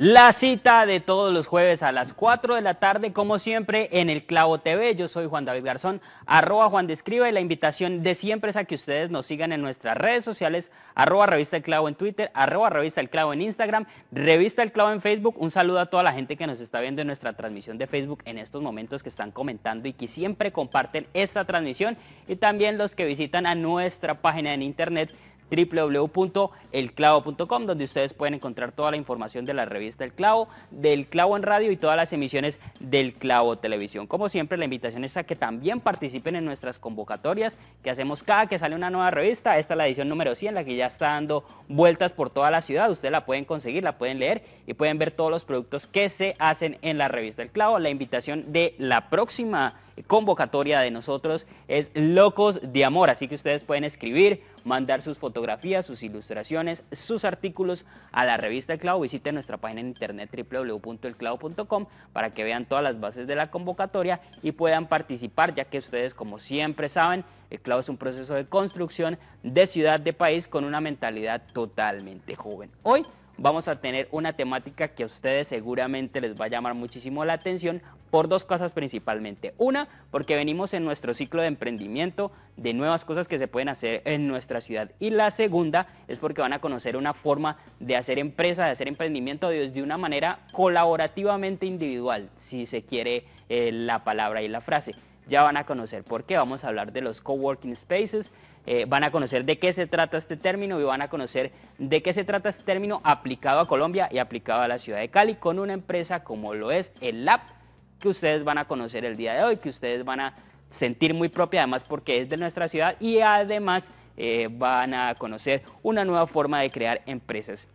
La cita de todos los jueves a las 4 de la tarde, como siempre, en el Clavo TV. Yo soy Juan David Garzón, arroba Juan Describa y la invitación de siempre es a que ustedes nos sigan en nuestras redes sociales, arroba Revista El Clavo en Twitter, arroba Revista El Clavo en Instagram, Revista El Clavo en Facebook. Un saludo a toda la gente que nos está viendo en nuestra transmisión de Facebook en estos momentos que están comentando y que siempre comparten esta transmisión y también los que visitan a nuestra página en internet www.elclavo.com, donde ustedes pueden encontrar toda la información de la revista El Clavo, del Clavo en Radio y todas las emisiones del Clavo Televisión. Como siempre, la invitación es a que también participen en nuestras convocatorias que hacemos cada que sale una nueva revista. Esta es la edición número 100, la que ya está dando vueltas por toda la ciudad. Ustedes la pueden conseguir, la pueden leer y pueden ver todos los productos que se hacen en la revista El Clavo. La invitación de la próxima convocatoria de nosotros es Locos de Amor, así que ustedes pueden escribir, mandar sus fotografías, sus ilustraciones, sus artículos a la revista El Clavo. Visiten nuestra página en internet www.elclavo.com para que vean todas las bases de la convocatoria y puedan participar, ya que ustedes, como siempre saben, El Clavo es un proceso de construcción de ciudad, de país, con una mentalidad totalmente joven. Hoy vamos a tener una temática que a ustedes seguramente les va a llamar muchísimo la atención por dos cosas principalmente. Una, porque venimos en nuestro ciclo de emprendimiento de nuevas cosas que se pueden hacer en nuestra ciudad. Y la segunda es porque van a conocer una forma de hacer empresa, de hacer emprendimiento de una manera colaborativamente individual, si se quiere eh, la palabra y la frase. Ya van a conocer por qué. Vamos a hablar de los coworking spaces, eh, van a conocer de qué se trata este término y van a conocer de qué se trata este término aplicado a Colombia y aplicado a la ciudad de Cali con una empresa como lo es el Lab que ustedes van a conocer el día de hoy, que ustedes van a sentir muy propia, además porque es de nuestra ciudad y además eh, van a conocer una nueva forma de crear empresas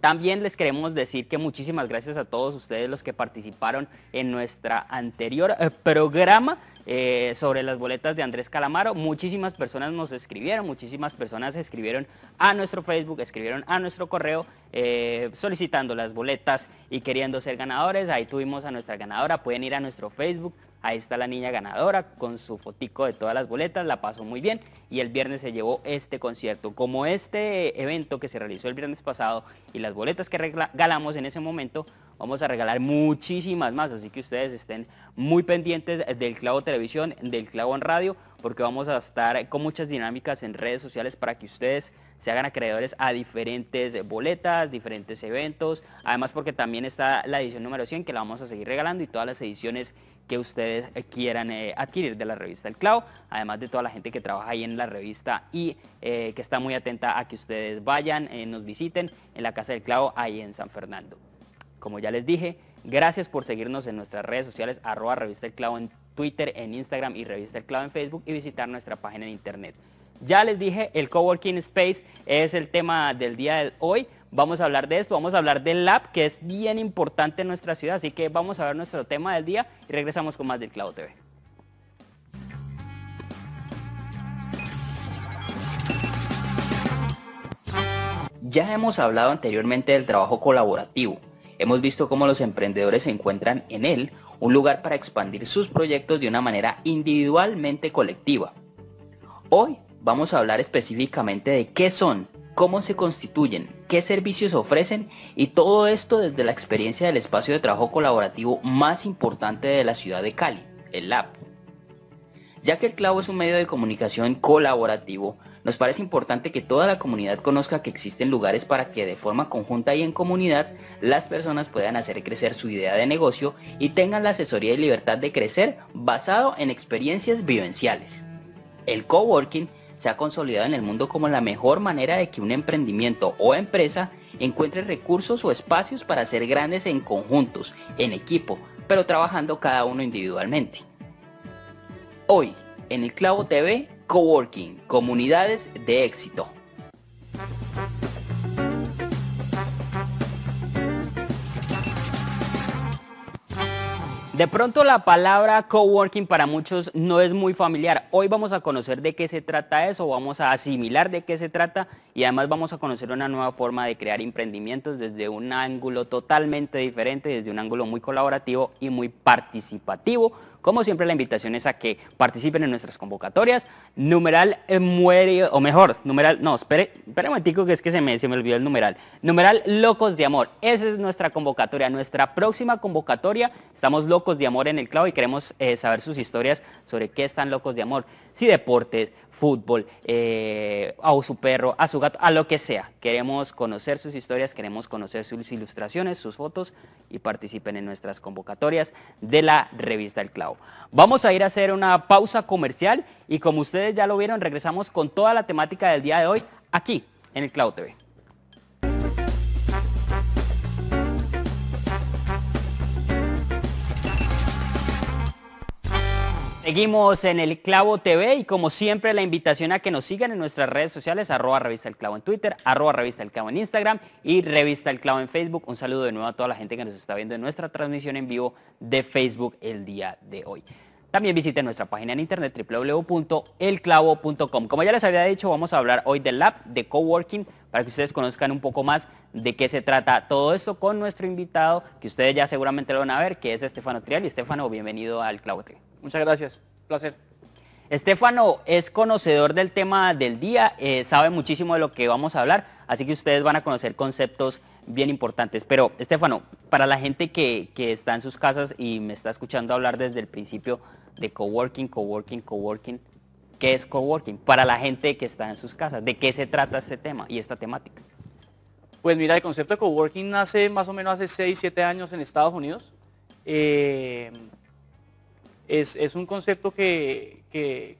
también les queremos decir que muchísimas gracias a todos ustedes los que participaron en nuestra anterior eh, programa eh, sobre las boletas de Andrés Calamaro. Muchísimas personas nos escribieron, muchísimas personas escribieron a nuestro Facebook, escribieron a nuestro correo eh, solicitando las boletas y queriendo ser ganadores. Ahí tuvimos a nuestra ganadora. Pueden ir a nuestro Facebook, Ahí está la niña ganadora con su fotico de todas las boletas, la pasó muy bien y el viernes se llevó este concierto. Como este evento que se realizó el viernes pasado y las boletas que regalamos en ese momento, vamos a regalar muchísimas más, así que ustedes estén muy pendientes del Clavo Televisión, del Clavo en Radio, porque vamos a estar con muchas dinámicas en redes sociales para que ustedes se hagan acreedores a diferentes boletas, diferentes eventos, además porque también está la edición número 100 que la vamos a seguir regalando y todas las ediciones que ustedes eh, quieran eh, adquirir de la revista El Clavo, además de toda la gente que trabaja ahí en la revista y eh, que está muy atenta a que ustedes vayan, nos visiten en la Casa del Clavo ahí en San Fernando. Como ya les dije, gracias por seguirnos en nuestras redes sociales, arroba Revista El en Twitter, en Instagram y Revista El en Facebook y visitar nuestra página en internet. Ya les dije, el Coworking Space es el tema del día de hoy. Vamos a hablar de esto, vamos a hablar del lab, que es bien importante en nuestra ciudad. Así que vamos a ver nuestro tema del día y regresamos con más del Clavo TV. Ya hemos hablado anteriormente del trabajo colaborativo. Hemos visto cómo los emprendedores encuentran en él un lugar para expandir sus proyectos de una manera individualmente colectiva. Hoy vamos a hablar específicamente de qué son, cómo se constituyen, qué servicios ofrecen y todo esto desde la experiencia del espacio de trabajo colaborativo más importante de la ciudad de Cali, el Lab. Ya que el clavo es un medio de comunicación colaborativo, nos parece importante que toda la comunidad conozca que existen lugares para que de forma conjunta y en comunidad las personas puedan hacer crecer su idea de negocio y tengan la asesoría y libertad de crecer basado en experiencias vivenciales. El coworking se ha consolidado en el mundo como la mejor manera de que un emprendimiento o empresa encuentre recursos o espacios para ser grandes en conjuntos, en equipo, pero trabajando cada uno individualmente. Hoy, en el Clavo TV, Coworking, Comunidades de Éxito. De pronto la palabra coworking para muchos no es muy familiar. Hoy vamos a conocer de qué se trata eso, vamos a asimilar de qué se trata y además vamos a conocer una nueva forma de crear emprendimientos desde un ángulo totalmente diferente, desde un ángulo muy colaborativo y muy participativo como siempre, la invitación es a que participen en nuestras convocatorias. Numeral eh, muere, o mejor, numeral, no, espere, espere un momentico que es que se me, se olvidó el numeral. Numeral Locos de Amor. Esa es nuestra convocatoria, nuestra próxima convocatoria. Estamos locos de amor en el clavo y queremos eh, saber sus historias sobre qué están locos de amor. Si deportes, fútbol, eh, a su perro, a su gato, a lo que sea. Queremos conocer sus historias, queremos conocer sus ilustraciones, sus fotos y participen en nuestras convocatorias de la revista El Clavo. Vamos a ir a hacer una pausa comercial y como ustedes ya lo vieron, regresamos con toda la temática del día de hoy aquí en El Clavo TV. Seguimos en el Clavo TV y como siempre la invitación a que nos sigan en nuestras redes sociales, arroba Revista El Clavo en Twitter, arroba Revista El Clavo en Instagram y Revista El Clavo en Facebook. Un saludo de nuevo a toda la gente que nos está viendo en nuestra transmisión en vivo de Facebook el día de hoy. También visiten nuestra página en internet www.elclavo.com. Como ya les había dicho, vamos a hablar hoy del lab de coworking para que ustedes conozcan un poco más de qué se trata todo esto con nuestro invitado que ustedes ya seguramente lo van a ver, que es Estefano Trial. Y Estefano, bienvenido al Clavo TV. Muchas gracias, placer. Estefano es conocedor del tema del día, eh, sabe muchísimo de lo que vamos a hablar, así que ustedes van a conocer conceptos bien importantes. Pero, Estefano, para la gente que, que, está en sus casas y me está escuchando hablar desde el principio de coworking, coworking, coworking, ¿qué es coworking? Para la gente que está en sus casas, ¿de qué se trata este tema y esta temática? Pues mira, el concepto de coworking nace más o menos hace 6, 7 años en Estados Unidos. Eh, es, un concepto que,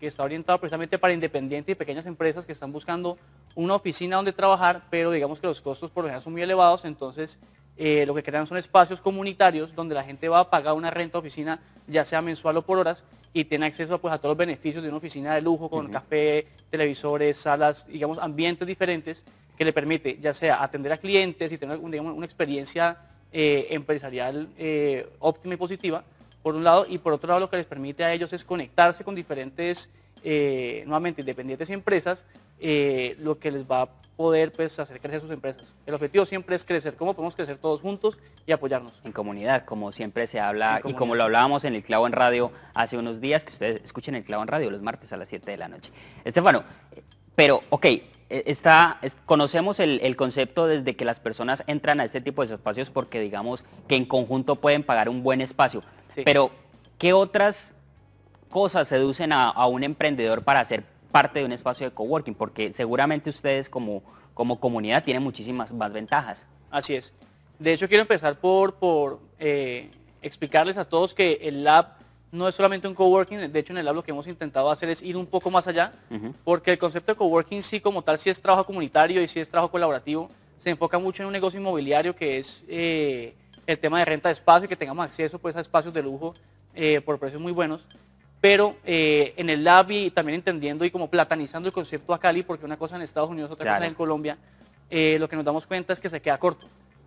está orientado precisamente para independientes y pequeñas empresas que están buscando una oficina donde trabajar, pero digamos que los costos por lo general son muy elevados, entonces eh, lo que crean son espacios comunitarios donde la gente va a pagar una renta oficina, ya sea mensual o por horas, y tiene acceso pues, a todos los beneficios de una oficina de lujo con café, televisores, salas, digamos, ambientes diferentes que le permite ya sea atender a clientes y tener una experiencia eh, empresarial eh, óptima y positiva, por un lado, y por otro lado lo que les permite a ellos es conectarse con diferentes, eh, nuevamente, independientes empresas, eh, lo que les va a poder pues, hacer crecer sus empresas. El objetivo siempre es crecer, cómo podemos crecer todos juntos y apoyarnos. En comunidad, como siempre se habla y como lo hablábamos en el Clavo en Radio hace unos días, que ustedes escuchen el Clavo en Radio los martes a las 7 de la noche. Estefano, pero ok, e, Está, conocemos el, concepto desde que las personas entran a este tipo de espacios porque digamos que en conjunto pueden pagar un buen espacio, pero, ¿qué otras cosas seducen a, un emprendedor para ser parte de un espacio de coworking? Porque seguramente ustedes como, como comunidad tienen muchísimas más ventajas. Así es. De hecho, quiero empezar por, por eh, explicarles a todos que el lab no es solamente un coworking, de hecho en el lab lo que hemos intentado hacer es ir un poco más allá, porque el concepto de coworking sí como tal sí es trabajo comunitario y sí es trabajo colaborativo, se enfoca mucho en un negocio inmobiliario que es eh, el tema de renta de espacio y que tengamos acceso pues, a espacios de lujo eh, por precios muy buenos. Pero eh, en el lab y también entendiendo y como platanizando el concepto a Cali, porque una cosa en Estados Unidos, otra cosa en Colombia, eh, lo que nos damos cuenta es que se queda corto.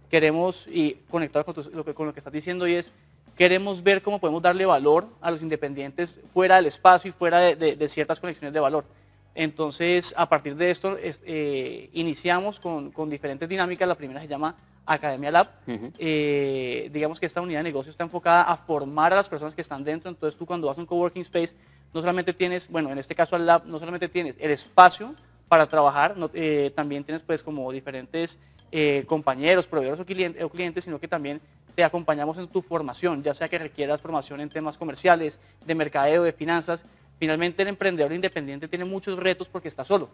Queremos, y conectado con, lo, que, con lo que estás diciendo, y es, queremos ver cómo podemos darle valor a los independientes fuera del espacio y fuera de, ciertas conexiones de valor. Entonces, a partir de esto, iniciamos con diferentes dinámicas. La primera se llama Academia Lab. Eh, digamos que esta unidad de negocio está enfocada a formar a las personas que están dentro, entonces tú cuando vas a un coworking space, no solamente tienes, bueno, en este caso al lab, no solamente tienes el espacio para trabajar, eh, también tienes pues como diferentes eh, compañeros, proveedores o clientes, sino que también te acompañamos en tu formación, ya sea que requieras formación en temas comerciales, de mercadeo, de finanzas, Finalmente el emprendedor independiente tiene muchos retos porque está solo.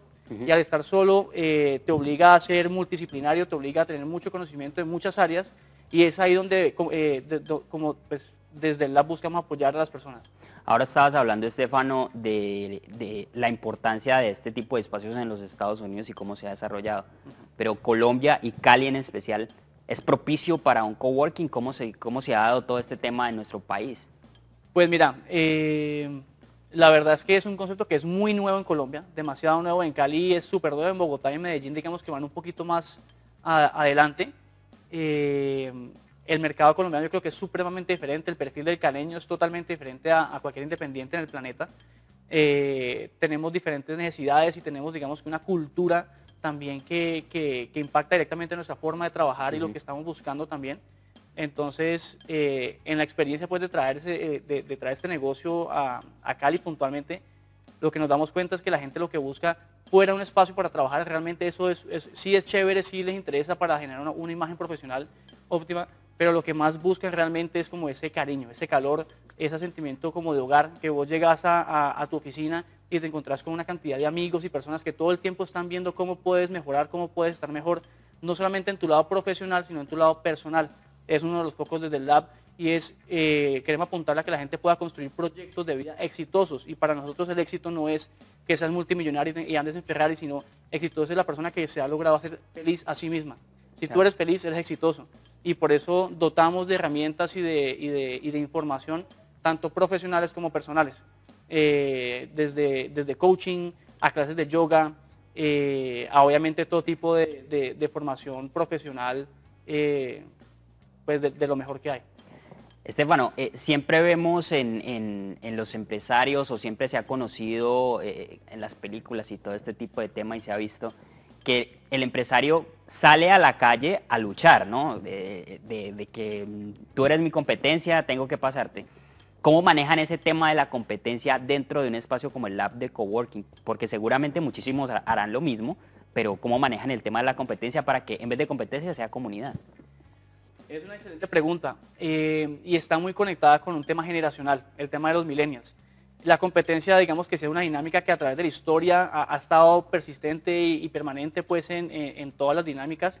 Y al estar solo eh, te obliga a ser multidisciplinario, te obliga a tener mucho conocimiento en muchas áreas y es ahí donde eh, eh, como pues, desde el lab buscamos apoyar a las personas. Ahora estabas hablando, Estefano, de, la importancia de este tipo de espacios en los Estados Unidos y cómo se ha desarrollado. Pero Colombia y Cali en especial, ¿es propicio para un coworking? ¿Cómo se, cómo se ha dado todo este tema en nuestro país? Pues mira, eh, la verdad es que es un concepto que es muy nuevo en Colombia, demasiado nuevo en Cali, es súper nuevo en Bogotá y en Medellín, digamos que van un poquito más adelante. Eh, el mercado colombiano yo creo que es supremamente diferente, el perfil del caleño es totalmente diferente a, cualquier independiente en el planeta. Eh, tenemos diferentes necesidades y tenemos, digamos, que una cultura también que, impacta directamente nuestra forma de trabajar y lo que estamos buscando también. Entonces, eh, en la experiencia pues, de, traerse, eh, de, traer este negocio a, Cali puntualmente, lo que nos damos cuenta es que la gente lo que busca fuera un espacio para trabajar, realmente eso es, sí es chévere, sí les interesa para generar una, imagen profesional óptima, pero lo que más buscan realmente es como ese cariño, ese calor, ese sentimiento como de hogar, que vos llegas a, a tu oficina y te encontrás con una cantidad de amigos y personas que todo el tiempo están viendo cómo puedes mejorar, cómo puedes estar mejor, no solamente en tu lado profesional, sino en tu lado personal es uno de los focos desde el lab y es, eh, queremos apuntar a que la gente pueda construir proyectos de vida exitosos y para nosotros el éxito no es que seas multimillonario y andes en Ferrari, sino exitoso es la persona que se ha logrado hacer feliz a sí misma. Si tú eres feliz, eres exitoso. Y por eso dotamos de herramientas y de, información, tanto profesionales como personales, eh, desde, desde coaching a clases de yoga, eh, a obviamente todo tipo de, formación profesional pues, de, lo mejor que hay. Estefano, eh, siempre vemos en, los empresarios o siempre se ha conocido eh, en las películas y todo este tipo de tema y se ha visto que el empresario sale a la calle a luchar, ¿no? De, de, que tú eres mi competencia, tengo que pasarte. ¿Cómo manejan ese tema de la competencia dentro de un espacio como el lab de coworking? Porque seguramente muchísimos harán lo mismo, pero ¿cómo manejan el tema de la competencia para que en vez de competencia sea comunidad? Es una excelente pregunta eh, y está muy conectada con un tema generacional, el tema de los millennials. La competencia, digamos que sea una dinámica que a través de la historia ha, estado persistente y, permanente pues en, todas las dinámicas.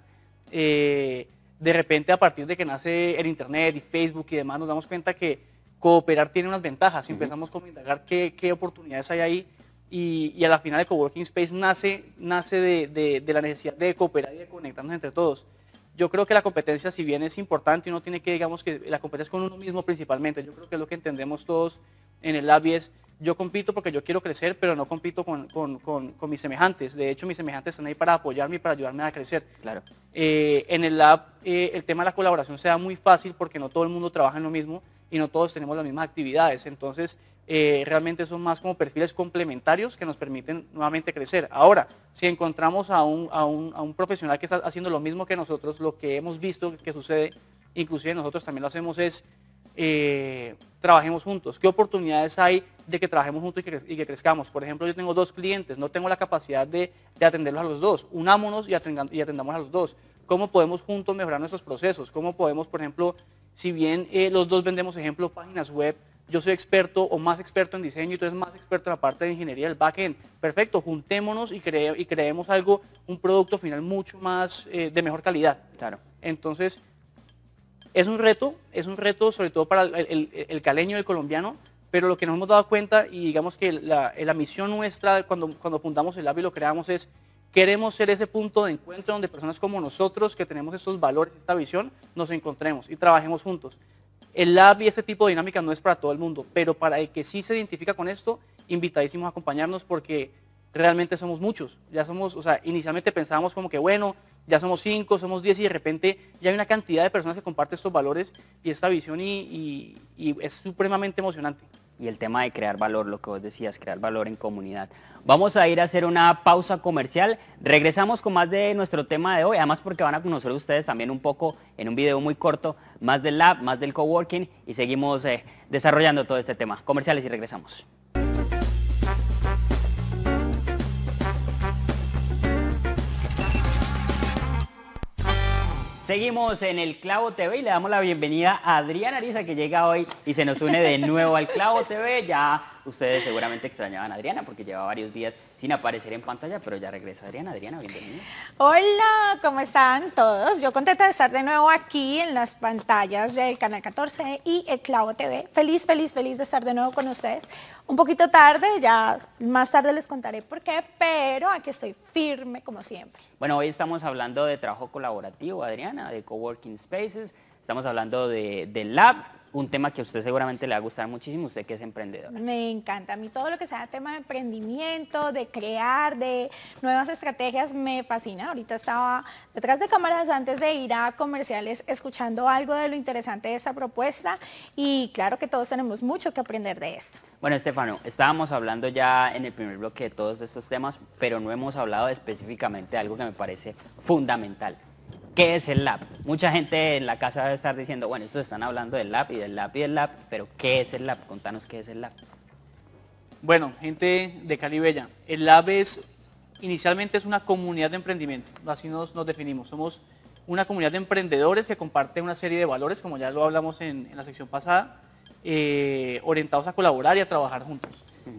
Eh, de repente a partir de que nace el Internet y Facebook y demás nos damos cuenta que cooperar tiene unas ventajas. Empezamos con indagar qué, oportunidades hay ahí y, a la final el coworking space nace, nace de la necesidad de cooperar y de conectarnos entre todos yo creo que la competencia, si bien es importante, uno tiene que, digamos, que la competencia es con uno mismo principalmente. Yo creo que es lo que entendemos todos en el lab es, yo compito porque yo quiero crecer, pero no compito con, mis semejantes. De hecho, mis semejantes están ahí para apoyarme y para ayudarme a crecer. Claro. Eh, en el lab, eh, el tema de la colaboración se da muy fácil porque no todo el mundo trabaja en lo mismo y no todos tenemos las mismas actividades. Entonces, eh, realmente son más como perfiles complementarios que nos permiten nuevamente crecer. Ahora, si encontramos a un, profesional que está haciendo lo mismo que nosotros, lo que hemos visto que sucede, inclusive nosotros también lo hacemos, es eh, trabajemos juntos. ¿Qué oportunidades hay de que trabajemos juntos y que, crezcamos? Por ejemplo, yo tengo dos clientes, no tengo la capacidad de, de atenderlos a los dos. Unámonos y, atendamos a los dos. ¿Cómo podemos juntos mejorar nuestros procesos? ¿Cómo podemos, por ejemplo, si bien eh, los dos vendemos, ejemplo, páginas web, yo soy experto o más experto en diseño y tú eres más experto en la parte de ingeniería del backend. Perfecto, juntémonos y, creemos algo, un producto final mucho más eh, de mejor calidad. Claro. Entonces, es un reto, es un reto sobre todo para el, caleño, el colombiano, pero lo que nos hemos dado cuenta y digamos que la, misión nuestra cuando, cuando fundamos el lab y lo creamos es queremos ser ese punto de encuentro donde personas como nosotros que tenemos estos valores, esta visión, nos encontremos y trabajemos juntos. El lab y este tipo de dinámica no es para todo el mundo, pero para el que sí se identifica con esto, invitadísimos a acompañarnos porque realmente somos muchos. Ya somos, o sea, inicialmente pensábamos como que bueno, ya somos cinco, somos diez y de repente ya hay una cantidad de personas que comparten estos valores y esta visión y es supremamente emocionante y el tema de crear valor, lo que vos decías, crear valor en comunidad. Vamos a ir a hacer una pausa comercial. Regresamos con más de nuestro tema de hoy, además porque van a conocer ustedes también un poco en un video muy corto, más del lab, más del coworking y seguimos eh, desarrollando todo este tema. Comerciales y regresamos. Seguimos en el Clavo TV y le damos la bienvenida a Adriana Ariza que llega hoy y se nos une de nuevo al Clavo TV. Ya ustedes seguramente extrañaban a Adriana porque lleva varios días sin aparecer en pantalla, pero ya regresa Adriana, Adriana, bienvenida. Hola, ¿cómo están todos? Yo contenta de estar de nuevo aquí en las pantallas del Canal 14 y el Clavo TV. Feliz, feliz, feliz de estar de nuevo con ustedes. Un poquito tarde, ya más tarde les contaré por qué, pero aquí estoy firme como siempre. Bueno, hoy estamos hablando de trabajo colaborativo, Adriana, de Coworking Spaces. Estamos hablando del Lab, un tema que a usted seguramente le va a gustar muchísimo, usted que es emprendedor Me encanta, a mí todo lo que sea tema de emprendimiento, de crear, de nuevas estrategias, me fascina. Ahorita estaba detrás de cámaras antes de ir a comerciales escuchando algo de lo interesante de esta propuesta y claro que todos tenemos mucho que aprender de esto. Bueno, Estefano, estábamos hablando ya en el primer bloque de todos estos temas, pero no hemos hablado específicamente de algo que me parece fundamental, ¿Qué es el lab? Mucha gente en la casa debe estar diciendo, bueno, estos están hablando del lab y del lab y del lab, pero ¿qué es el lab? Contanos qué es el lab. Bueno, gente de Calibella, el lab es, inicialmente es una comunidad de emprendimiento, así nos, nos definimos. Somos una comunidad de emprendedores que comparte una serie de valores, como ya lo hablamos en, la sección pasada, eh, orientados a colaborar y a trabajar juntos.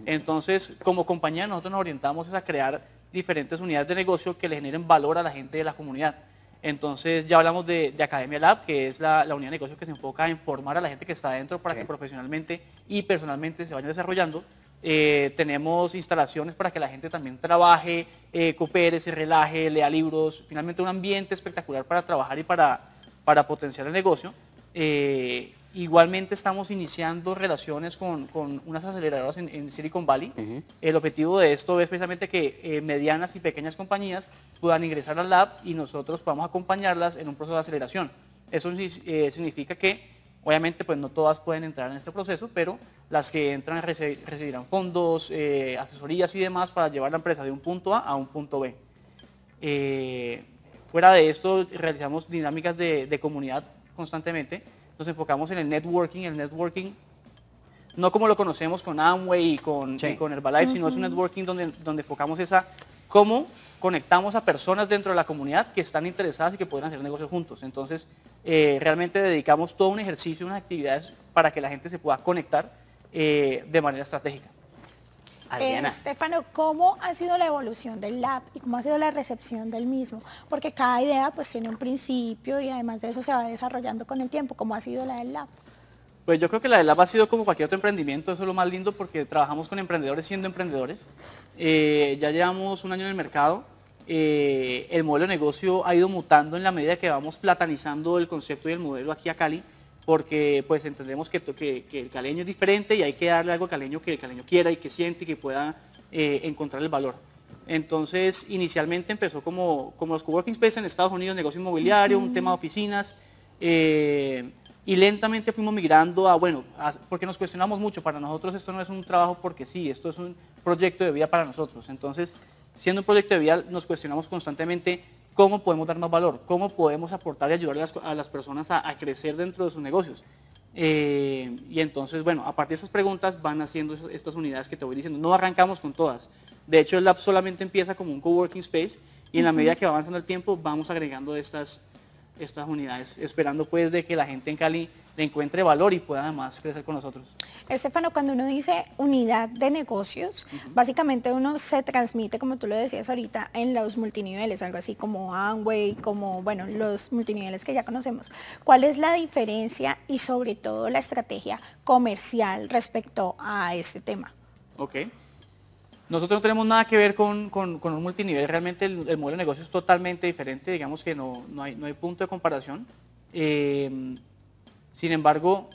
Entonces, como compañía nosotros nos orientamos a crear diferentes unidades de negocio que le generen valor a la gente de la comunidad. Entonces ya hablamos de, Academia Lab, que es la, unidad de negocios que se enfoca en formar a la gente que está adentro para que profesionalmente y personalmente se vaya desarrollando. Eh, tenemos instalaciones para que la gente también trabaje, eh, coopere, se relaje, lea libros. Finalmente un ambiente espectacular para trabajar y para, para potenciar el negocio. Eh, Igualmente estamos iniciando relaciones con, unas aceleradoras en, Silicon Valley. El objetivo de esto es precisamente que eh, medianas y pequeñas compañías puedan ingresar al lab y nosotros podamos acompañarlas en un proceso de aceleración. Eso eh, significa que, obviamente, pues no todas pueden entrar en este proceso, pero las que entran recibirán fondos, eh, asesorías y demás para llevar la empresa de un punto A a un punto B. fuera de esto, realizamos dinámicas de, de comunidad constantemente nos enfocamos en el networking, el networking no como lo conocemos con Amway y con, Herbalife, sino es un networking donde, donde enfocamos esa cómo conectamos a personas dentro de la comunidad que están interesadas y que pueden hacer negocios juntos. Entonces, eh, realmente dedicamos todo un ejercicio, unas actividades para que la gente se pueda conectar eh, de manera estratégica. Eh, Estefano, ¿cómo ha sido la evolución del lab y cómo ha sido la recepción del mismo? Porque cada idea pues tiene un principio y además de eso se va desarrollando con el tiempo. ¿Cómo ha sido la del lab? Pues yo creo que la del lab ha sido como cualquier otro emprendimiento, eso es lo más lindo porque trabajamos con emprendedores siendo emprendedores. Eh, ya llevamos un año en el mercado, eh, el modelo de negocio ha ido mutando en la medida que vamos platanizando el concepto y el modelo aquí a Cali porque pues entendemos que, que, el caleño es diferente y hay que darle algo al caleño que el caleño quiera y que siente y que pueda eh, encontrar el valor. Entonces, inicialmente empezó como, como los working space en Estados Unidos, negocio inmobiliario, un tema de oficinas, eh, y lentamente fuimos migrando a, bueno, porque nos cuestionamos mucho, para nosotros esto no es un trabajo porque sí, esto es un proyecto de vida para nosotros. Entonces, siendo un proyecto de vida, nos cuestionamos constantemente cómo podemos dar más valor, cómo podemos aportar y ayudar a las, personas a, crecer dentro de sus negocios. Eh, y entonces, bueno, a partir de esas preguntas van haciendo estas unidades que te voy diciendo. No arrancamos con todas. De hecho, el lab solamente empieza como un coworking space y en la medida que va avanzando el tiempo vamos agregando estas, estas unidades, esperando pues de que la gente en Cali le encuentre valor y pueda además crecer con nosotros. Estefano, cuando uno dice unidad de negocios, básicamente uno se transmite, como tú lo decías ahorita, en los multiniveles, algo así como Amway, como, bueno, los multiniveles que ya conocemos. ¿Cuál es la diferencia y sobre todo la estrategia comercial respecto a este tema? Ok. Nosotros no tenemos nada que ver con, un multinivel, realmente el, modelo de negocio es totalmente diferente, digamos que no, hay, punto de comparación. Eh, sin embargo,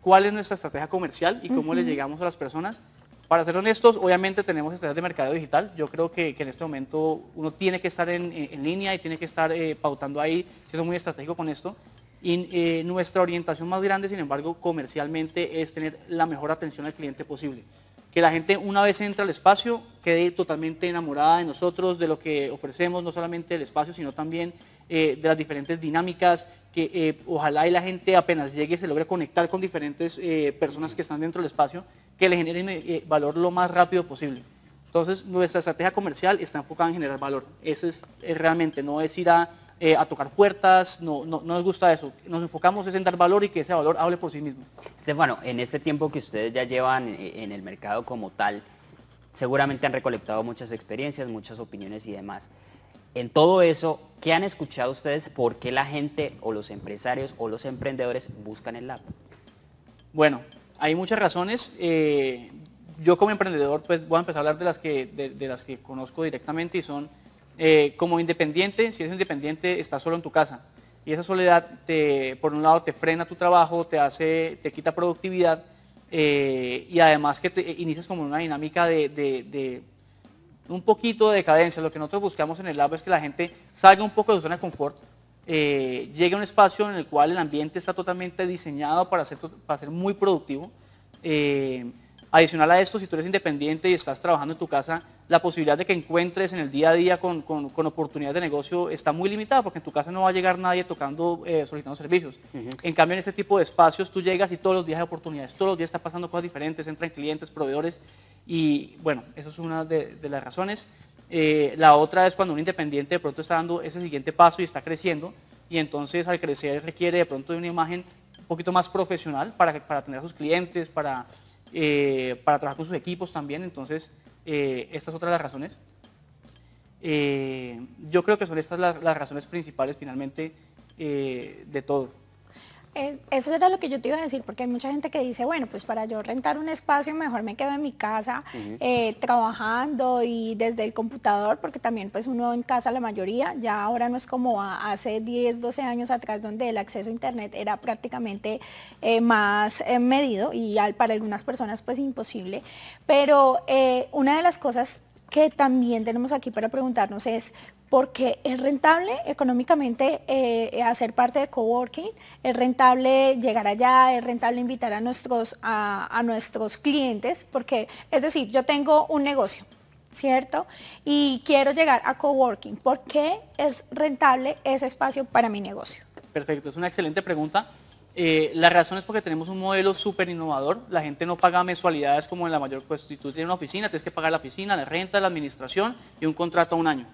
¿cuál es nuestra estrategia comercial y cómo le llegamos a las personas? Para ser honestos, obviamente tenemos estrategias de mercado digital. Yo creo que, en este momento uno tiene que estar en, línea y tiene que estar eh, pautando ahí, siendo muy estratégico con esto. Y eh, nuestra orientación más grande, sin embargo, comercialmente es tener la mejor atención al cliente posible que la gente una vez entra al espacio quede totalmente enamorada de nosotros, de lo que ofrecemos, no solamente del espacio, sino también eh, de las diferentes dinámicas, que eh, ojalá y la gente apenas llegue se logre conectar con diferentes eh, personas que están dentro del espacio, que le generen valor lo más rápido posible. Entonces, nuestra estrategia comercial está enfocada en generar valor. Ese es, es realmente, no es ir a eh, a tocar puertas, no, no, nos gusta eso. Nos enfocamos es en dar valor y que ese valor hable por sí mismo. bueno en este tiempo que ustedes ya llevan eh, en el mercado como tal, seguramente han recolectado muchas experiencias, muchas opiniones y demás. En todo eso, ¿qué han escuchado ustedes? ¿Por qué la gente o los empresarios o los emprendedores buscan el lab? Bueno, hay muchas razones. Eh, yo como emprendedor pues voy a empezar a hablar de las que, de las que conozco directamente y son eh, como independiente, si eres independiente, estás solo en tu casa. Y esa soledad, te, por un lado, te frena tu trabajo, te, hace, te quita productividad eh, y además que te eh, inicias como una dinámica de, de, de un poquito de decadencia. Lo que nosotros buscamos en el lab es que la gente salga un poco de su zona de confort, llegue a un espacio en el cual el ambiente está totalmente diseñado para ser, para ser muy productivo. Adicional a esto, si tú eres independiente y estás trabajando en tu casa, la posibilidad de que encuentres en el día a día con, con, oportunidades de negocio está muy limitada porque en tu casa no va a llegar nadie tocando, eh, solicitando servicios. En cambio, en este tipo de espacios tú llegas y todos los días hay oportunidades, todos los días está pasando cosas diferentes, entran clientes, proveedores y bueno, eso es una de, las razones. Eh, la otra es cuando un independiente de pronto está dando ese siguiente paso y está creciendo y entonces al crecer requiere de pronto de una imagen un poquito más profesional para, para atender a sus clientes, para eh, para trabajar con sus equipos también, entonces eh, estas otras las razones. Eh, yo creo que son estas las razones principales finalmente de todo eso era lo que yo te iba a decir, porque hay mucha gente que dice, bueno, pues para yo rentar un espacio mejor me quedo en mi casa eh, trabajando y desde el computador, porque también pues uno en casa la mayoría, ya ahora no es como hace 10, 12 años atrás donde el acceso a internet era prácticamente eh, más eh, medido y para algunas personas pues imposible, pero una de las cosas que también tenemos aquí para preguntarnos es porque es rentable económicamente eh, eh, hacer parte de coworking, es rentable llegar allá, es rentable invitar a nuestros, a, nuestros clientes, porque es decir, yo tengo un negocio, ¿cierto? Y quiero llegar a coworking. ¿Por qué es rentable ese espacio para mi negocio? Perfecto, es una excelente pregunta. Eh, la razón es porque tenemos un modelo súper innovador. La gente no paga mensualidades como en la mayor, pues si tú tienes una oficina, tienes que pagar la oficina, la renta, la administración y un contrato a un año.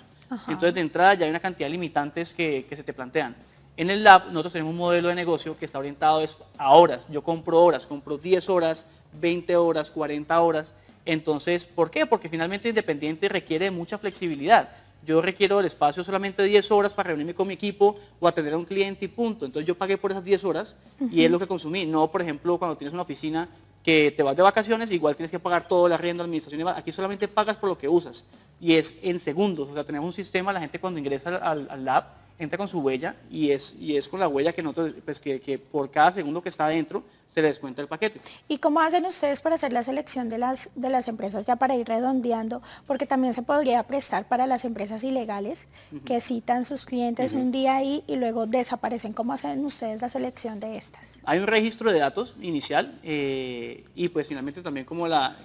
Entonces, de entrada ya hay una cantidad de limitantes que, se te plantean. En el lab, nosotros tenemos un modelo de negocio que está orientado a horas. Yo compro horas, compro 10 horas, 20 horas, 40 horas. Entonces, ¿por qué? Porque finalmente independiente requiere mucha flexibilidad. Yo requiero el espacio solamente 10 horas para reunirme con mi equipo o atender a un cliente y punto. Entonces yo pagué por esas 10 horas y es lo que consumí. No, por ejemplo, cuando tienes una oficina que te vas de vacaciones, igual tienes que pagar todo, la rienda, la administración Aquí solamente pagas por lo que usas y es en segundos. O sea, tenemos un sistema, la gente cuando ingresa al, lab entra con su huella y es, y es con la huella que nosotros, pues que, por cada segundo que está adentro se le descuenta el paquete. ¿Y cómo hacen ustedes para hacer la selección de las, de las empresas ya para ir redondeando? Porque también se podría prestar para las empresas ilegales que citan sus clientes un día ahí y luego desaparecen. ¿Cómo hacen ustedes la selección de estas? Hay un registro de datos inicial eh, y pues finalmente también como la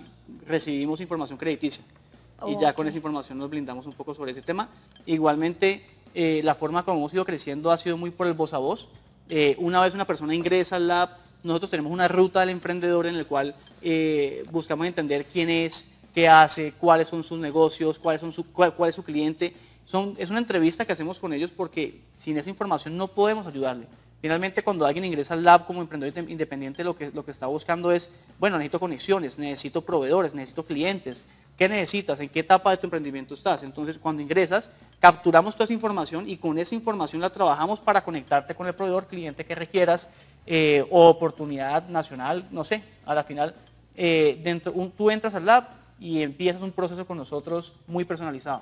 recibimos información crediticia. Y ya con esa información nos blindamos un poco sobre ese tema. Igualmente, eh, la forma como hemos ido creciendo ha sido muy por el voz a voz. Eh, una vez una persona ingresa al lab, nosotros tenemos una ruta del emprendedor en la cual eh, buscamos entender quién es, qué hace, cuáles son sus negocios, cuáles son su, cuál, es su cliente. Son, es una entrevista que hacemos con ellos porque sin esa información no podemos ayudarle. Finalmente, cuando alguien ingresa al lab como emprendedor independiente, lo que, lo que está buscando es, bueno, necesito conexiones, necesito proveedores, necesito clientes, ¿Qué necesitas? ¿En qué etapa de tu emprendimiento estás? Entonces, cuando ingresas, capturamos toda esa información y con esa información la trabajamos para conectarte con el proveedor, cliente que requieras, eh, o oportunidad nacional, no sé, a la final, eh, dentro, tú entras al lab y empiezas un proceso con nosotros muy personalizado.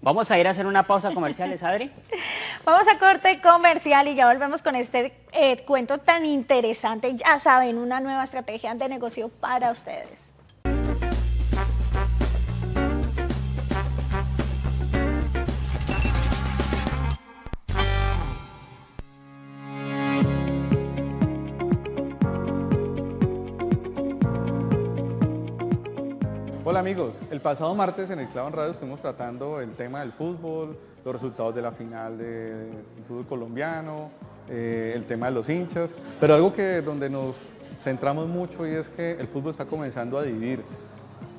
Vamos a ir a hacer una pausa comercial, Adri? Vamos a corte comercial y ya volvemos con este eh, cuento tan interesante. Ya saben, una nueva estrategia de negocio para ustedes. Hola amigos, el pasado martes en el Clavo en Radio estuvimos tratando el tema del fútbol, los resultados de la final del de fútbol colombiano, eh, el tema de los hinchas, pero algo que donde nos centramos mucho y es que el fútbol está comenzando a dividir.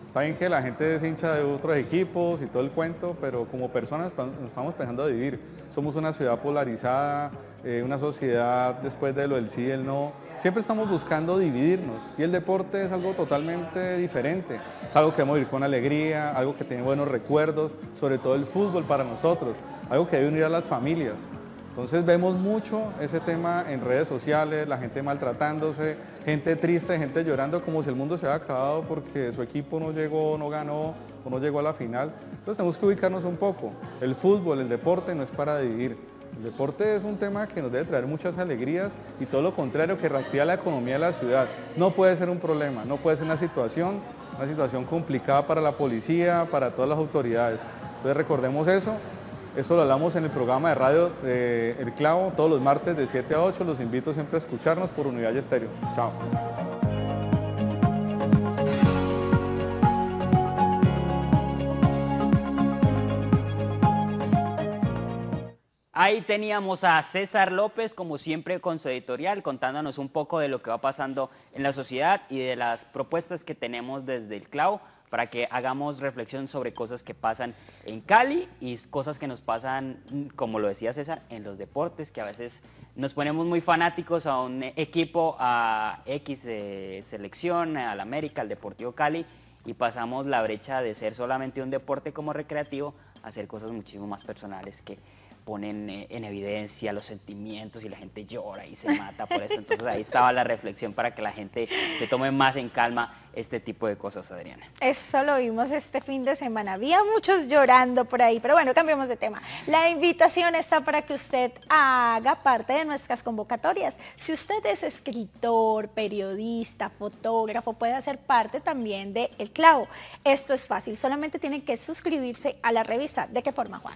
Está bien que la gente es hincha de otros equipos y todo el cuento, pero como personas nos estamos pensando a dividir, Somos una ciudad polarizada, eh, una sociedad después de lo del sí y el no, siempre estamos buscando dividirnos y el deporte es algo totalmente diferente, es algo que debemos con alegría, algo que tiene buenos recuerdos, sobre todo el fútbol para nosotros, algo que debe unir a las familias. Entonces vemos mucho ese tema en redes sociales, la gente maltratándose, gente triste, gente llorando como si el mundo se había acabado porque su equipo no llegó, no ganó o no llegó a la final. Entonces tenemos que ubicarnos un poco. El fútbol, el deporte no es para dividir, el deporte es un tema que nos debe traer muchas alegrías y todo lo contrario, que reactiva la economía de la ciudad. No puede ser un problema, no puede ser una situación, una situación complicada para la policía, para todas las autoridades. Entonces recordemos eso, eso lo hablamos en el programa de radio de El Clavo todos los martes de 7 a 8. Los invito siempre a escucharnos por Unidad y Estéreo. Chao. Ahí teníamos a César López, como siempre, con su editorial, contándonos un poco de lo que va pasando en la sociedad y de las propuestas que tenemos desde el CLAU para que hagamos reflexión sobre cosas que pasan en Cali y cosas que nos pasan, como lo decía César, en los deportes, que a veces nos ponemos muy fanáticos a un equipo, a X eh, selección, al América, al Deportivo Cali, y pasamos la brecha de ser solamente un deporte como recreativo a hacer cosas muchísimo más personales que ponen eh, en evidencia los sentimientos y la gente llora y se mata por eso. Entonces ahí estaba la reflexión para que la gente se tome más en calma este tipo de cosas, Adriana. Eso lo vimos este fin de semana. Había muchos llorando por ahí, pero bueno, cambiamos de tema. La invitación está para que usted haga parte de nuestras convocatorias. Si usted es escritor, periodista, fotógrafo, puede hacer parte también de El Clavo. Esto es fácil, solamente tienen que suscribirse a la revista. ¿De qué forma, Juan?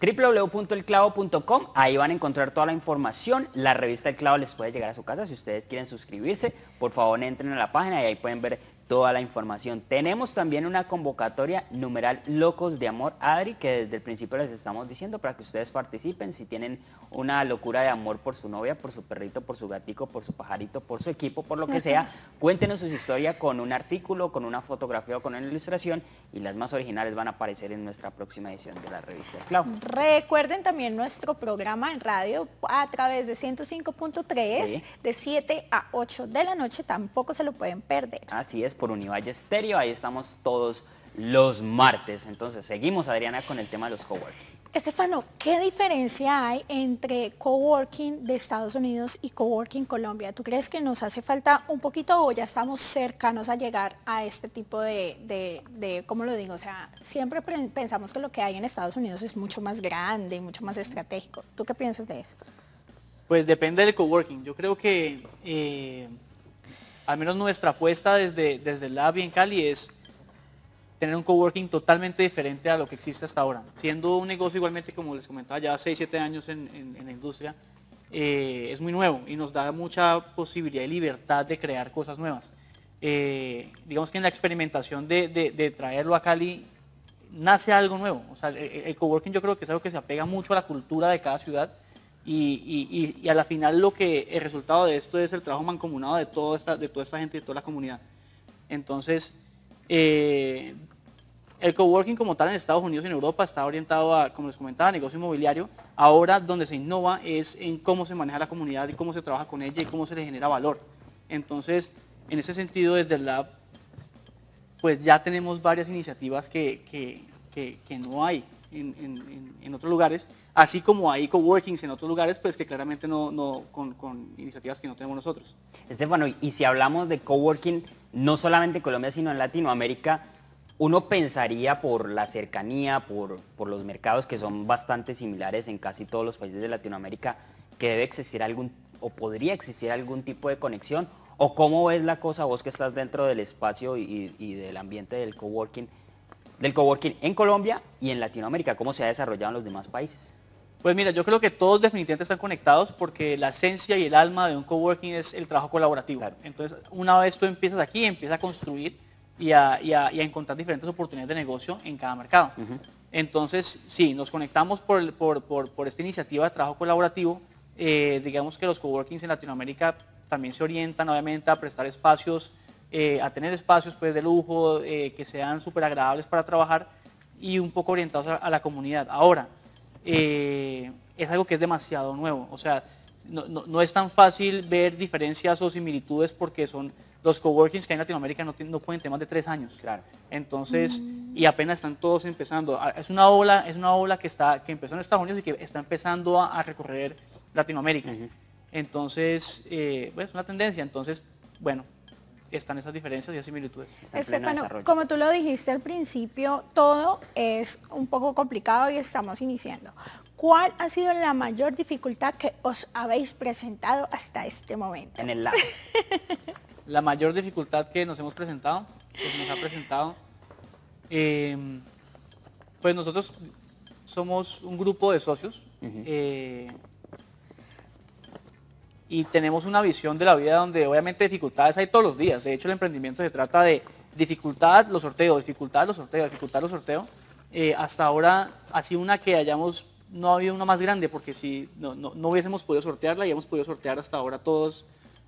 www.elclavo.com, ahí van a encontrar toda la información, la revista El Clavo les puede llegar a su casa, si ustedes quieren suscribirse, por favor entren a la página y ahí pueden ver toda la información. Tenemos también una convocatoria numeral Locos de Amor, Adri, que desde el principio les estamos diciendo para que ustedes participen. Si tienen una locura de amor por su novia, por su perrito, por su gatico, por su pajarito, por su equipo, por lo que sea, cuéntenos su historia con un artículo, con una fotografía o con una ilustración y las más originales van a aparecer en nuestra próxima edición de la revista Clau. Recuerden también nuestro programa en radio a través de 105.3 de 7 a 8 de la noche, tampoco se lo pueden perder. Así es por Univalle Estéreo. Ahí estamos todos los martes. Entonces, seguimos, Adriana, con el tema de los coworking. Estefano, ¿qué diferencia hay entre coworking de Estados Unidos y coworking Colombia? ¿Tú crees que nos hace falta un poquito o ya estamos cercanos a llegar a este tipo de, de, de ¿cómo lo digo? O sea, siempre pensamos que lo que hay en Estados Unidos es mucho más grande mucho más estratégico. ¿Tú qué piensas de eso? Pues depende del coworking. Yo creo que eh, al menos nuestra apuesta desde, desde el Lab en Cali es tener un coworking totalmente diferente a lo que existe hasta ahora. Siendo un negocio igualmente, como les comentaba, ya 6, 7 años en, la industria, eh, es muy nuevo y nos da mucha posibilidad y libertad de crear cosas nuevas. Eh, digamos que en la experimentación de, traerlo a Cali nace algo nuevo. O sea, el, coworking yo creo que es algo que se apega mucho a la cultura de cada ciudad y, y, a la final lo que el resultado de esto es el trabajo mancomunado de toda esta, de toda esta gente de toda la comunidad. Entonces, eh, el coworking como tal en Estados Unidos y en Europa está orientado a, como les comentaba, negocio inmobiliario. Ahora donde se innova es en cómo se maneja la comunidad y cómo se trabaja con ella y cómo se le genera valor. Entonces, en ese sentido, desde el lab, pues ya tenemos varias iniciativas que no hay, en, otros lugares, así como hay coworkings en otros lugares, pues que claramente no, con, iniciativas que no tenemos nosotros. Estefano, y si hablamos de coworking, no solamente en Colombia, sino en Latinoamérica, uno pensaría por la cercanía, por, los mercados que son bastante similares en casi todos los países de Latinoamérica, que debe existir algún, o podría existir algún tipo de conexión, o cómo es la cosa vos que estás dentro del espacio y, y del ambiente del coworking, del coworking en Colombia y en Latinoamérica? ¿Cómo se ha desarrollado en los demás países? Pues mira, yo creo que todos definitivamente están conectados porque la esencia y el alma de un coworking es el trabajo colaborativo. Entonces, una vez tú empiezas aquí, empiezas a construir y a, encontrar diferentes oportunidades de negocio en cada mercado. Entonces, sí, nos conectamos por, esta iniciativa de trabajo colaborativo. Eh, digamos que los coworkings en Latinoamérica también se orientan, obviamente, a prestar espacios eh, a tener espacios pues, de lujo, eh, que sean súper agradables para trabajar y un poco orientados a, la comunidad. Ahora, eh, es algo que es demasiado nuevo, o sea, no, es tan fácil ver diferencias o similitudes porque son los coworkings que hay en Latinoamérica no, pueden tener más de tres años. Claro. Entonces, mm. y apenas están todos empezando. Ah, es una ola, es una ola que, está, que empezó en Estados Unidos y que está empezando a, recorrer Latinoamérica. Entonces, pues, es una tendencia. Entonces, bueno, están esas diferencias y esas similitudes. Estefano, como tú lo dijiste al principio, todo es un poco complicado y estamos iniciando. ¿Cuál ha sido la mayor dificultad que os habéis presentado hasta este momento? En el lado. la mayor dificultad que nos hemos presentado, que nos ha presentado, em, pues nosotros somos un grupo de socios y tenemos una visión de la vida donde obviamente dificultades hay todos los días. De hecho, el emprendimiento se trata de dificultad, los sorteos, dificultad, los sorteos, dificultad, los sorteos. Eh, hasta ahora ha sido una que hayamos, no ha habido una más grande, porque si no, hubiésemos podido sortearla y hemos podido sortear hasta ahora todos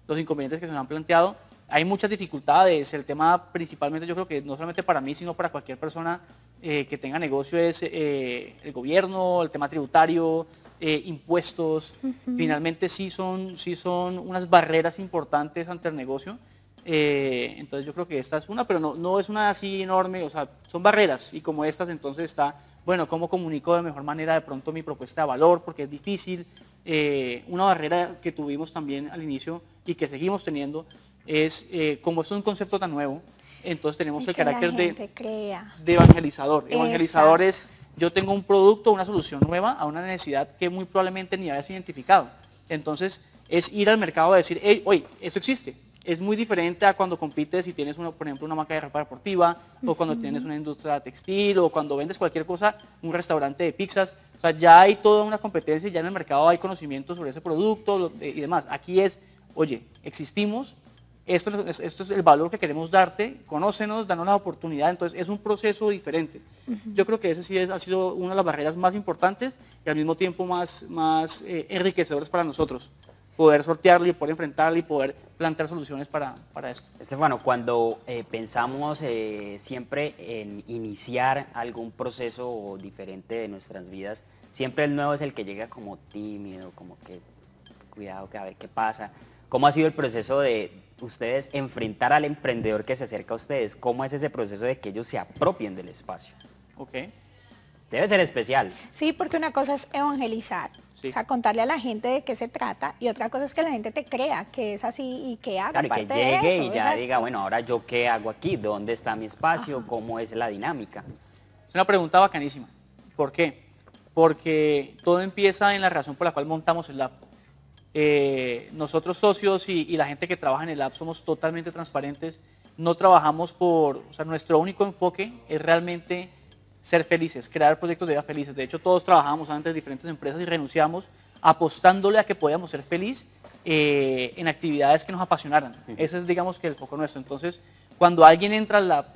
los inconvenientes que se nos han planteado. Hay muchas dificultades, el tema principalmente yo creo que no solamente para mí, sino para cualquier persona eh, que tenga negocio es eh, el gobierno, el tema tributario, eh, impuestos, finalmente sí son, sí son unas barreras importantes ante el negocio. Eh, entonces yo creo que esta es una, pero no, no es una así enorme, o sea, son barreras y como estas entonces está, bueno, cómo comunico de mejor manera de pronto mi propuesta de valor, porque es difícil. Eh, una barrera que tuvimos también al inicio y que seguimos teniendo es, como es un concepto tan nuevo, entonces tenemos el carácter de, evangelizador. evangelizadores yo tengo un producto, una solución nueva a una necesidad que muy probablemente ni habías identificado. Entonces, es ir al mercado a decir, oye, eso existe. Es muy diferente a cuando compites y tienes, por ejemplo, una marca de ropa deportiva, o cuando tienes una industria textil, o cuando vendes cualquier cosa, un restaurante de pizzas. O sea, ya hay toda una competencia, y ya en el mercado hay conocimiento sobre ese producto y demás. Aquí es, oye, existimos, esto es, el valor que queremos darte, conócenos, danos la oportunidad, entonces es un proceso diferente. Yo creo que ese sí ha sido una de las barreras más importantes y al mismo tiempo más, más eh, enriquecedores para nosotros, poder sortearle, y poder enfrentarlo y poder plantear soluciones para, para esto. Estefano, cuando eh, pensamos eh, siempre en iniciar algún proceso diferente de nuestras vidas, siempre el nuevo es el que llega como tímido, como que cuidado, que a ver qué pasa. ¿Cómo ha sido el proceso de, ustedes enfrentar al emprendedor que se acerca a ustedes? ¿Cómo es ese proceso de que ellos se apropien del espacio? Ok. Debe ser especial. Sí, porque una cosa es evangelizar, o sea, contarle a la gente de qué se trata, y otra cosa es que la gente te crea que es así y que haga claro, que llegue y ya diga, bueno, ahora yo qué hago aquí, dónde está mi espacio, cómo es la dinámica. Es una pregunta bacanísima. ¿Por qué? Porque todo empieza en la razón por la cual montamos el lab. Eh, nosotros socios y, la gente que trabaja en el app somos totalmente transparentes. No trabajamos por, o sea, nuestro único enfoque es realmente ser felices, crear proyectos de vida felices. De hecho, todos trabajamos antes en diferentes empresas y renunciamos apostándole a que podíamos ser felices eh, en actividades que nos apasionaran. Ese es, digamos, que el foco nuestro. Entonces, cuando alguien entra al app,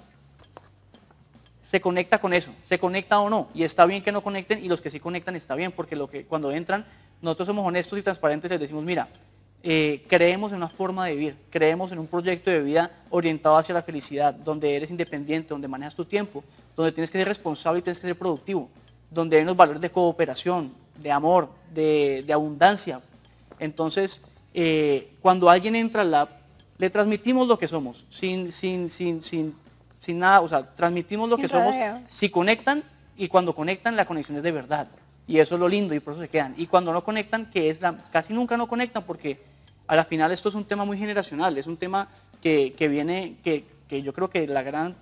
se conecta con eso, se conecta o no, y está bien que no conecten, y los que sí conectan está bien, porque lo que, cuando entran nosotros somos honestos y transparentes y les decimos, mira, eh, creemos en una forma de vivir, creemos en un proyecto de vida orientado hacia la felicidad, donde eres independiente, donde manejas tu tiempo, donde tienes que ser responsable y tienes que ser productivo, donde hay unos valores de cooperación, de amor, de, abundancia. Entonces, eh, cuando alguien entra al lab, le transmitimos lo que somos, sin, sin, sin, sin, nada, o sea, transmitimos lo que somos, si conectan y cuando conectan la conexión es de verdad. Y eso es lo lindo y por eso se quedan. Y cuando no conectan, que es la, casi nunca no conectan porque a la final esto es un tema muy generacional, es un tema que, viene, que, yo creo que la gran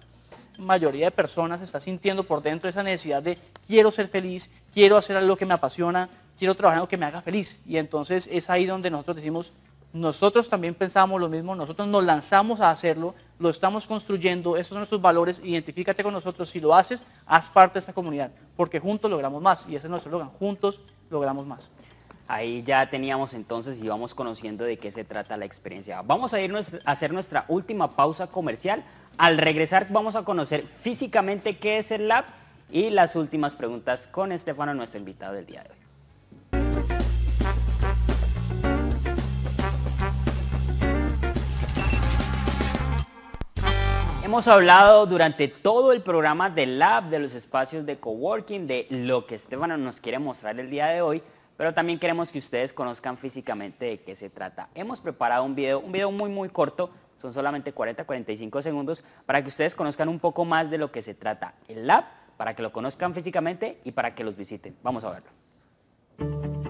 mayoría de personas está sintiendo por dentro esa necesidad de quiero ser feliz, quiero hacer algo que me apasiona, quiero trabajar algo que me haga feliz. Y entonces es ahí donde nosotros decimos, nosotros también pensamos lo mismo, nosotros nos lanzamos a hacerlo, lo estamos construyendo, esos son nuestros valores, identifícate con nosotros, si lo haces, haz parte de esta comunidad, porque juntos logramos más, y ese es nuestro logan juntos logramos más. Ahí ya teníamos entonces y vamos conociendo de qué se trata la experiencia. Vamos a irnos a hacer nuestra última pausa comercial. Al regresar vamos a conocer físicamente qué es el lab y las últimas preguntas con Estefano, nuestro invitado del día de hoy. hemos hablado durante todo el programa del lab, de los espacios de coworking, de lo que Estefano nos quiere mostrar el día de hoy, pero también queremos que ustedes conozcan físicamente de qué se trata. Hemos preparado un video, un video muy muy corto, son solamente 40-45 segundos, para que ustedes conozcan un poco más de lo que se trata el lab, para que lo conozcan físicamente y para que los visiten. Vamos a verlo.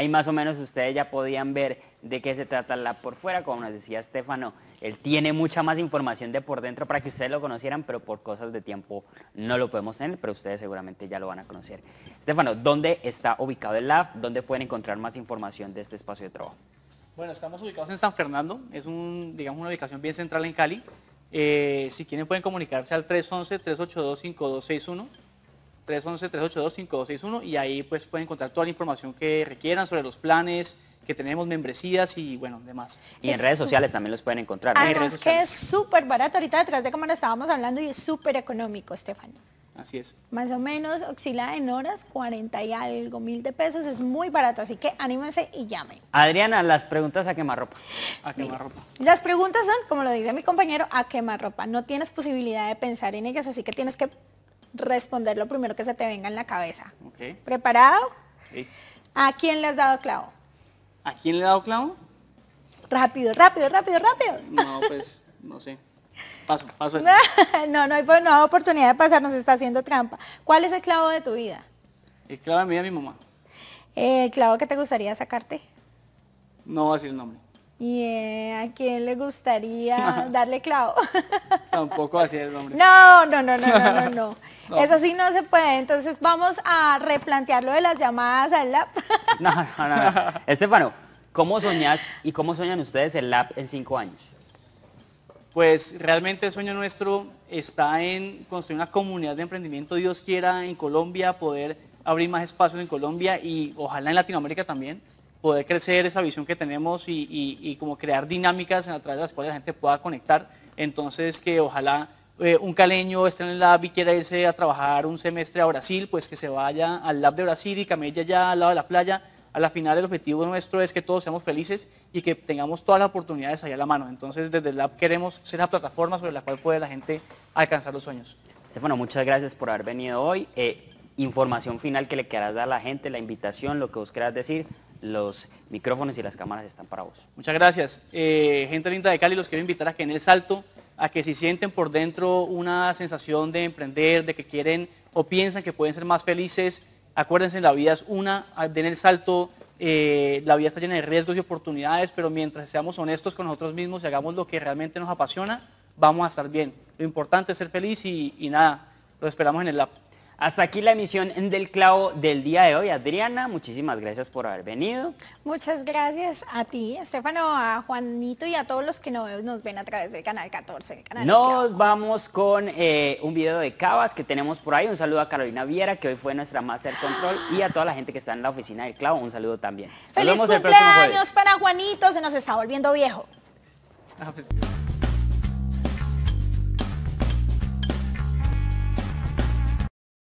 Ahí más o menos ustedes ya podían ver de qué se trata la por fuera, como nos decía Estefano. Él tiene mucha más información de por dentro para que ustedes lo conocieran, pero por cosas de tiempo no lo podemos tener, pero ustedes seguramente ya lo van a conocer. Estefano, ¿dónde está ubicado el lab? ¿Dónde pueden encontrar más información de este espacio de trabajo? Bueno, estamos ubicados en San Fernando, es un, digamos, una ubicación bien central en Cali. Eh, si quieren pueden comunicarse al 311-382-5261 311-382-5261 y ahí pues pueden encontrar toda la información que requieran sobre los planes, que tenemos membresías y bueno, demás. Y en redes sociales también los pueden encontrar. que es súper barato, ahorita detrás de cámara estábamos hablando y es súper económico, Estefan. Así es. Más o menos oscila en horas 40 y algo mil de pesos, es muy barato, así que anímense y llamen. Adriana, las preguntas a quemarropa. A quemarropa. las preguntas son, como lo dice mi compañero, a quemarropa. No tienes posibilidad de pensar en ellas, así que tienes que responder lo primero que se te venga en la cabeza. ¿Preparado? ¿A quién le has dado clavo? ¿A quién le he dado clavo? Rápido, rápido, rápido, rápido. No, pues, no sé. Paso, paso. no, no hay, pues, no oportunidad de pasar, nos está haciendo trampa. ¿Cuál es el clavo de tu vida? El clavo de mi vida, mi mamá. Eh, ¿El clavo que te gustaría sacarte? No así el nombre. ¿Y eh, a quién le gustaría darle clavo? Tampoco así el nombre. no, no, no, no, no, no. Eso sí no se puede, entonces vamos a replantear lo de las llamadas al lab. No, no, no. Estefano, ¿cómo soñas y cómo soñan ustedes el lab en cinco años? Pues realmente el sueño nuestro está en construir una comunidad de emprendimiento, Dios quiera, en Colombia, poder abrir más espacios en Colombia y ojalá en Latinoamérica también, poder crecer esa visión que tenemos y, como crear dinámicas a través de las cuales la gente pueda conectar. Entonces que ojalá eh, un caleño está en el lab y quiera irse a trabajar un semestre a Brasil, pues que se vaya al lab de Brasil y camella allá al lado de la playa. A la final el objetivo nuestro es que todos seamos felices y que tengamos todas las oportunidades allá a la mano. Entonces desde el lab queremos ser la plataforma sobre la cual puede la gente alcanzar los sueños. Estefano, muchas gracias por haber venido hoy. Eh, información final que le quieras dar a la gente, la invitación, lo que vos quieras decir los micrófonos y las cámaras están para vos. Muchas gracias. Eh, gente linda de Cali, los quiero invitar a que en el salto a que si sienten por dentro una sensación de emprender, de que quieren o piensan que pueden ser más felices, acuérdense, la vida es una, ah, den el salto, eh, la vida está llena de riesgos y oportunidades, pero mientras seamos honestos con nosotros mismos y hagamos lo que realmente nos apasiona, vamos a estar bien. Lo importante es ser feliz y, nada, los esperamos en el laptop. Hasta aquí la emisión del clavo del día de hoy. Adriana, muchísimas gracias por haber venido. Muchas gracias a ti, Estefano, a Juanito y a todos los que nos ven a través del canal 14. nos vamos con eh, un video de cabas que tenemos por ahí. Un saludo a Carolina Viera, que hoy fue nuestra Master Control, y a toda la gente que está en la oficina del clavo. Un saludo también. Feliz cumpleaños para Juanito, se nos está volviendo viejo. Ah, pues,